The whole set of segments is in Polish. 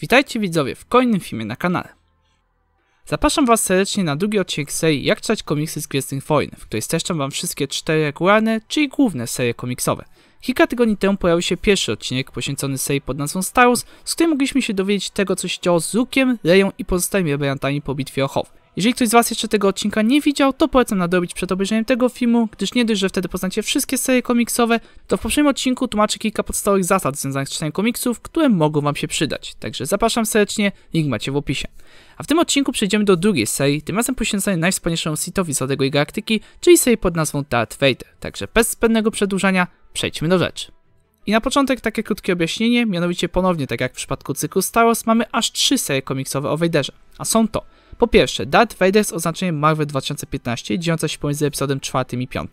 Witajcie widzowie w kolejnym filmie na kanale. Zapraszam was serdecznie na drugi odcinek serii Jak czytać komiksy z Gwiezdnych Wojen, w której streszczam wam wszystkie cztery regularne, czyli główne serie komiksowe. Kilka tygodni temu pojawił się pierwszy odcinek poświęcony serii pod nazwą Star Wars, z którym mogliśmy się dowiedzieć tego co się działo z Luke'iem, Leją i pozostałymi rebeliantami po bitwie o Hoth. Jeżeli ktoś z Was jeszcze tego odcinka nie widział, to polecam nadrobić przed obejrzeniem tego filmu, gdyż nie dość, że wtedy poznacie wszystkie serie komiksowe, to w poprzednim odcinku tłumaczę kilka podstawowych zasad związanych z czytaniem komiksów, które mogą Wam się przydać. Także zapraszam serdecznie, link macie w opisie. A w tym odcinku przejdziemy do drugiej serii, tym razem poświęconej najwspanialszemu sitowi z Odego i Galaktyki, czyli serii pod nazwą Darth Vader. Także bez zbędnego przedłużania, przejdźmy do rzeczy. I na początek takie krótkie objaśnienie, mianowicie ponownie, tak jak w przypadku cyklu Star Wars, mamy aż trzy serie komiksowe o Vaderze, a są to po pierwsze, Darth Vader z oznaczeniem Marvel 2015, dziejąca się pomiędzy epizodem 4 i 5.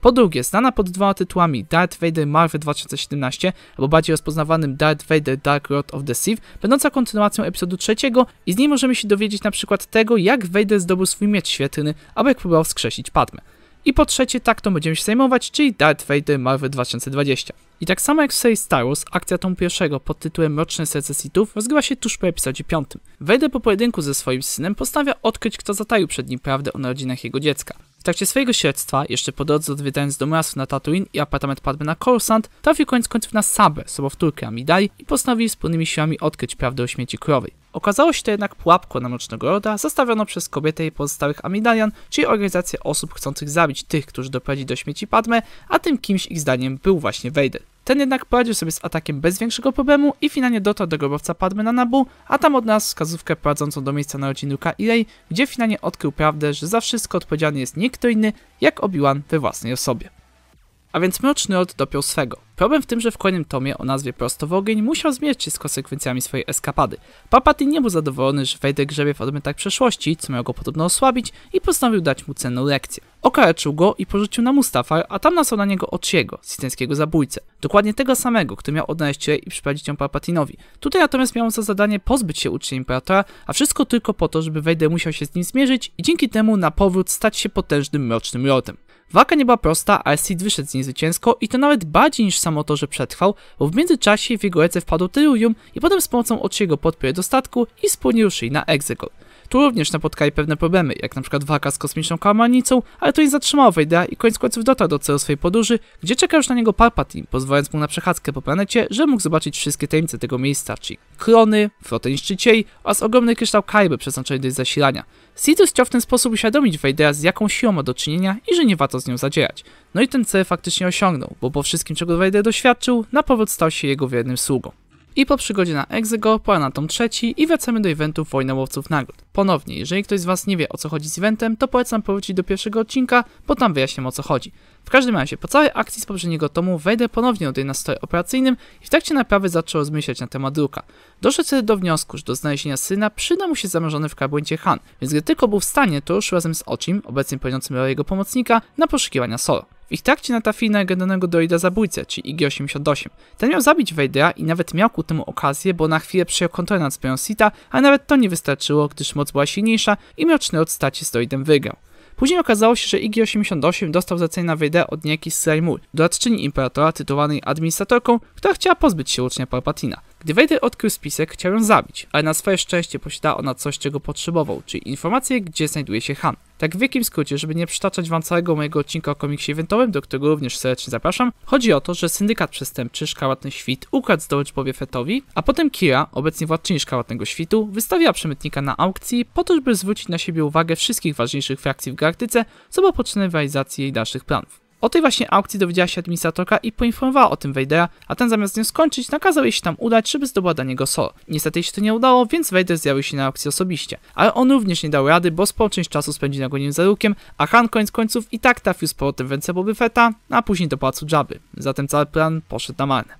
Po drugie, znana pod dwoma tytułami Darth Vader Marvel 2017, albo bardziej rozpoznawanym Darth Vader Dark Lord of the Sith, będąca kontynuacją epizodu trzeciego i z niej możemy się dowiedzieć na przykład tego, jak Vader zdobył swój miecz świetlny, aby próbował wskrzesić Padme. I po trzecie, tak to będziemy się zajmować, czyli Darth Vader Marvel 2020. I tak samo jak w serii Star Wars, akcja tą pierwszego pod tytułem Mroczne Serce Sithów rozgrywa się tuż po epizodzie 5. Wejdę po pojedynku ze swoim synem postanawia odkryć, kto zataił przed nim prawdę o narodzinach jego dziecka trakcie swojego śledztwa, jeszcze po drodze odwiedzając domu miasta na Tatooine i apartament Padme na Coruscant, trafił koniec końców na Sabę, sobowtórkę Amidali i postanowił wspólnymi siłami odkryć prawdę o śmieci królowej. Okazało się to jednak pułapką na Mrocznego Roda zastawioną przez kobietę i pozostałych Amidalian, czyli organizację osób chcących zabić tych, którzy doprowadzi do śmieci Padme, a tym kimś ich zdaniem był właśnie Vader. Ten jednak poradził sobie z atakiem bez większego problemu i finalnie dotarł do grobowca Padmy na Nabu, a tam od nas wskazówkę prowadzącą do miejsca narodzin Luka Ilej, gdzie finalnie odkrył prawdę, że za wszystko odpowiedzialny jest nie kto inny, jak Obi-Wan we własnej osobie. A więc Mroczny Lord dopiął swego. Problem w tym, że w kolejnym tomie o nazwie Prosto w ogień musiał zmierzyć się z konsekwencjami swojej eskapady. Papaty nie był zadowolony, że Vader grzebie w odmytach przeszłości, co miało go podobno osłabić i postanowił dać mu cenną lekcję. Okaleczył go i porzucił na Mustafa, a tam nasłał na niego Ociego, sycyjskiego zabójcę. Dokładnie tego samego, który miał odnaleźć Rey i przyprowadzić ją Palpatinowi. Tutaj natomiast miał za zadanie pozbyć się ucznia Imperatora, a wszystko tylko po to, żeby Vader musiał się z nim zmierzyć i dzięki temu na powrót stać się potężnym Mrocznym Rodem. Walka nie była prosta, ale Sid wyszedł z niej zwycięsko i to nawet bardziej niż samo to, że przetrwał, bo w międzyczasie w jego ręce wpadł Tyrium i potem z pomocą Ociego podpiął do statku i wspólnie ruszyli na Exegol. Tu również napotkali pewne problemy, jak na przykład walka z kosmiczną kałamanicą, ale to nie zatrzymało Vadera i koniec końców dotarł do celu swojej podróży, gdzie czeka już na niego Palpatine, pozwalając mu na przechadzkę po planecie, że mógł zobaczyć wszystkie tajemnice tego miejsca, czyli klony, flotę niszczycieli oraz ogromny kryształ Kaiby przeznaczony do zasilania. Sidus chciał w ten sposób uświadomić Vadera z jaką siłą ma do czynienia i że nie warto z nią zadzierać. No i ten cel faktycznie osiągnął, bo po wszystkim czego Vader doświadczył, na powrót stał się jego wiernym sługą. I po przygodzie na Exego, po Anatom trzeci i wracamy do eventu Wojna Łowców Nagród. Ponownie, jeżeli ktoś z Was nie wie o co chodzi z eventem, to polecam powrócić do pierwszego odcinka, bo tam wyjaśniam o co chodzi. W każdym razie, po całej akcji z poprzedniego tomu wejdę ponownie do na stroje operacyjnym i w trakcie naprawy zaczął rozmyślać na temat druka. Doszedł wtedy do wniosku, że do znalezienia syna przyda mu się zamrożony w kabłęcie Han, więc gdy tylko był w stanie, to ruszył razem z Ochim, obecnie pełniącym rolę jego pomocnika, na poszukiwania Solo. W ich trakcie natrafili na legendarnego droida zabójcę, czyli IG-88. Ten miał zabić Vadera i nawet miał ku temu okazję, bo na chwilę przejął kontrolę nad swoją Sita, ale nawet to nie wystarczyło, gdyż moc była silniejsza i mroczny od staci z droidem wygrał. Później okazało się, że IG-88 dostał zlecenie Vadera od niejaki Sraj Moore, doradczyni Imperatora tytułowanej administratorką, która chciała pozbyć się ucznia Palpatina. Gdy Vader odkrył spisek, chciał ją zabić, ale na swoje szczęście posiada ona coś, czego potrzebował, czyli informację, gdzie znajduje się Han. Tak w wielkim skrócie, żeby nie przytaczać wam całego mojego odcinka o komiksie eventowym, do którego również serdecznie zapraszam, chodzi o to, że syndykat przestępczy Szkarłatny Świt ukradł zdobycz Bobie Fettowi, a potem Kira, obecnie władczyni Szkarłatnego Świtu, wystawiła przemytnika na aukcji po to, żeby zwrócić na siebie uwagę wszystkich ważniejszych frakcji w galaktyce, co ma potrzebne w realizacji jej dalszych planów. O tej właśnie aukcji dowiedziała się administratorka i poinformowała o tym Vadera, a ten zamiast nią skończyć, nakazał jej się tam udać, żeby zdobyła dla niego Sol. Niestety jej się to nie udało, więc Vader zjawił się na aukcji osobiście. Ale on również nie dał rady, bo sporo część czasu spędził na godzinie za a Han koniec końców i tak trafił z powrotem w ręce Boby Fetta, a później do pałacu Jabby. Zatem cały plan poszedł na marne.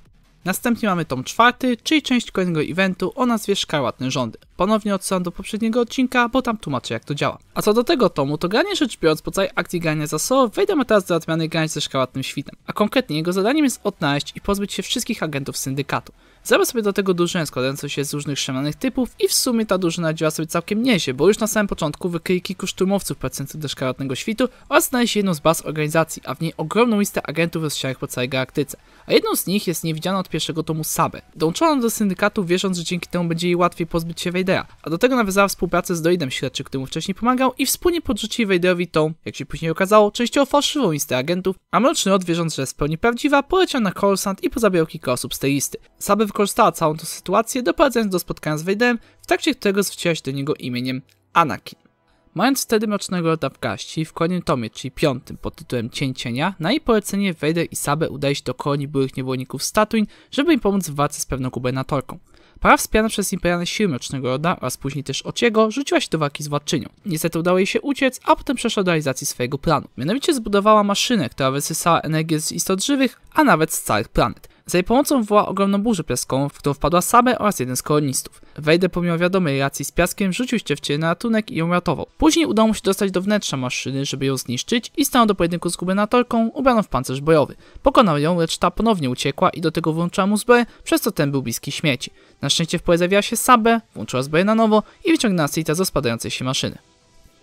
Następnie mamy tom czwarty, czyli część kolejnego eventu o nazwie Szkarłatne Rządy ponownie odsyłam do poprzedniego odcinka, bo tam tłumaczę jak to działa. A co do tego tomu, to granie rzecz biorąc po całej akcji grania za solo, wejdziemy teraz do odmiany grania ze szkalatnym świtem. A konkretnie jego zadaniem jest odnaleźć i pozbyć się wszystkich agentów syndykatu. Zabrał sobie do tego drużynę składającą się z różnych szemranych typów i w sumie ta drużyna działa sobie całkiem nieźle, bo już na samym początku wykryli kilku szturmowców pracujących do szkalatnego świtu oraz znaleźli jedną z baz organizacji, a w niej ogromną listę agentów rozsianych po całej galaktyce. A jedną z nich jest niewidziana od pierwszego tomu Sabę. Dołączono do syndykatu wierząc, że dzięki temu będzie jej łatwiej pozbyć się Vader Vadera, a do tego nawiązała współpracę z Doidem, śledczy, mu wcześniej pomagał i wspólnie podrzucili Vaderowi tą, jak się później okazało, częściowo fałszywą listę agentów, a Mroczny Rod, wierząc, że jest w pełni prawdziwa, poleciał na Coruscant i pozabijał kilka osób z tej listy. Saby wykorzystała całą tę sytuację, doprowadzając do spotkania z Vaderem, w trakcie którego zwróciła się do niego imieniem Anakin. Mając wtedy Mrocznego Roda w gaści, w kolejnym tomie, czyli piątym, pod tytułem Cień Cienia, na jej polecenie Vader i Sabę udaje się do kolonii byłych niewolników Statuin, żeby im pomóc w walce z pewną gubernatorką. Para wspierana przez imperialne siły Mrocznego Roda oraz później też Ociego rzuciła się do walki z władczynią. Niestety udało jej się uciec, a potem przeszła do realizacji swojego planu. Mianowicie zbudowała maszynę, która wysysała energię z istot żywych, a nawet z całych planet. Za jej pomocą wywoła ogromną burzę piaskową, w którą wpadła Sabe oraz jeden z kolonistów. Wejdę pomimo wiadomej racji z piaskiem, rzucił ściewcie na ratunek i ją ratował. Później udało mu się dostać do wnętrza maszyny, żeby ją zniszczyć i stanął do pojedynku z gubernatorką ubraną w pancerz bojowy. Pokonał ją, lecz ta ponownie uciekła i do tego włączyła mu zbroję, przez co ten był bliski śmieci. Na szczęście w pole zawiała się Sabe, włączyła zbroję na nowo i wyciągnęła Sita ze spadającej się maszyny.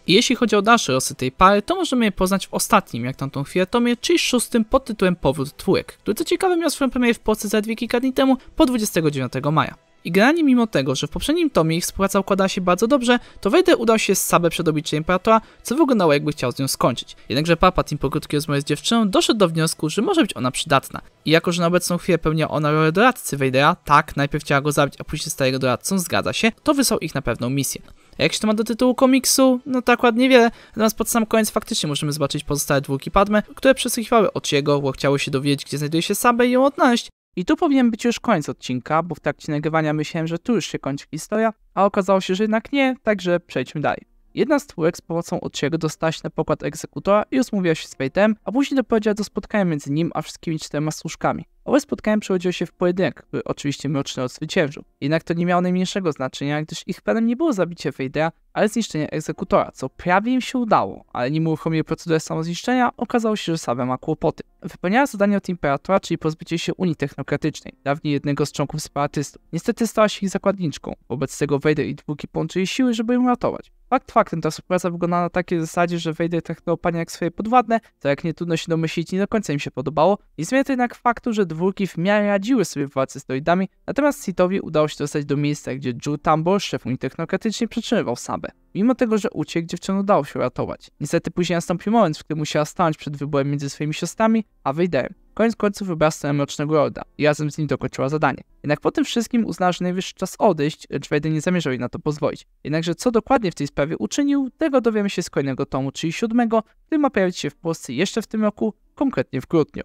Jeśli chodzi o dalsze losy tej pary, to możemy je poznać w ostatnim, jak tamtą tą chwilę, tomie, czyli szóstym pod tytułem Powrót Dwójek, który co ciekawe miał swoją premierę w Polsce zaledwie kilka dni temu, po 29 maja. I generalnie mimo tego, że w poprzednim tomie ich współpraca układała się bardzo dobrze, to Vader udał się z Sabę przed obliczeniem Imperatora, co wyglądało jakby chciał z nią skończyć. Jednakże Papa, po krótkiej rozmowie z dziewczyną doszedł do wniosku, że może być ona przydatna. I jako, że na obecną chwilę pełnia ona rolę doradcy Vadera, tak, najpierw chciała go zabić, a później staje jego doradcą, zgadza się, to wysłał ich na pewną misję. Jak się to ma do tytułu komiksu? No tak ładnie wiele. Natomiast pod sam koniec faktycznie możemy zobaczyć pozostałe dwójki Padme, które przesłuchiwały Ociego, bo chciały się dowiedzieć, gdzie znajduje się Sabę i ją odnaleźć. I tu powinien być już koniec odcinka, bo w trakcie nagrywania myślałem, że tu już się kończy historia, a okazało się, że jednak nie, także przejdźmy dalej. Jedna z twórek z pomocą Ociego dostała się na pokład egzekutora i rozmówiła się z Fate'em, a później doprowadziła do spotkania między nim a wszystkimi czterema służkami. Owe spotkanie przełodził się w pojedynek, by oczywiście Mroczny zwyciężył. Jednak to nie miało najmniejszego znaczenia, gdyż ich planem nie było zabicie Fejdea, ale zniszczenie egzekutora, co prawie im się udało, ale nim uruchomił procedurę samozniszczenia, okazało się, że Sabe ma kłopoty. Wypełniała zadanie od Imperatora, czyli pozbycie się Unii Technokratycznej, dawniej jednego z członków separatystów. Niestety stała się ich zakładniczką, wobec tego Vader i Dwóki połączyli siły, żeby ją ratować. Fakt faktem ta współpraca wygląda na takiej zasadzie, że Vader traktował panie jak swoje podwładne, co jak nie trudno się domyślić nie do końca im się podobało. Nie zmienia to jednak faktu, że dwórki w miarę radziły sobie w walce z droidami, natomiast Sithowi udało się dostać do miejsca, gdzie Joe Tambor, szef Unii Technokratycznej, przytrzymywał sam sprawę. Mimo tego, że uciekł, dziewczyną udało się ratować. Niestety później nastąpił moment, w którym musiała stanąć przed wyborem między swoimi siostrami, a Wejderem. Koniec końców wybrała stronę Mrocznego Lorda i razem z nim dokończyła zadanie. Jednak po tym wszystkim uznała, że najwyższy czas odejść, lecz Vader nie zamierzał jej na to pozwolić. Jednakże co dokładnie w tej sprawie uczynił, tego dowiemy się z kolejnego tomu, czyli siódmego, który ma pojawić się w Polsce jeszcze w tym roku, konkretnie w grudniu.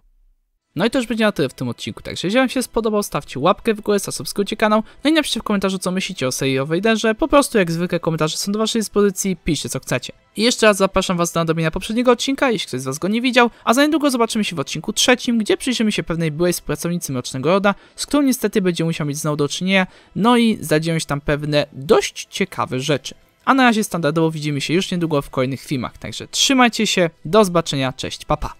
No i to już będzie na tyle w tym odcinku, także jeżeli wam się spodobał, stawcie łapkę w górę, zasubskrybujcie kanał, no i napiszcie w komentarzu co myślicie o serii o Vaderze, po prostu jak zwykle komentarze są do waszej dyspozycji, piszcie co chcecie. I jeszcze raz zapraszam was do nadrobienia poprzedniego odcinka, jeśli ktoś z was go nie widział, a za niedługo zobaczymy się w odcinku trzecim, gdzie przyjrzymy się pewnej byłej współpracownicy Mrocznego Roda, z którą niestety będzie musiał mieć znowu do czynienia, no i zadzieją się tam pewne dość ciekawe rzeczy. A na razie standardowo widzimy się już niedługo w kolejnych filmach, także trzymajcie się, do zobaczenia, cześć, papa. Pa.